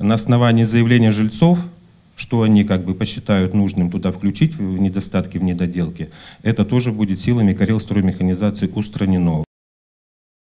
На основании заявления жильцов, что они как бы посчитают нужным туда включить в недостатки, в недоделки, это тоже будет силами Карелстроймеханизации устранено.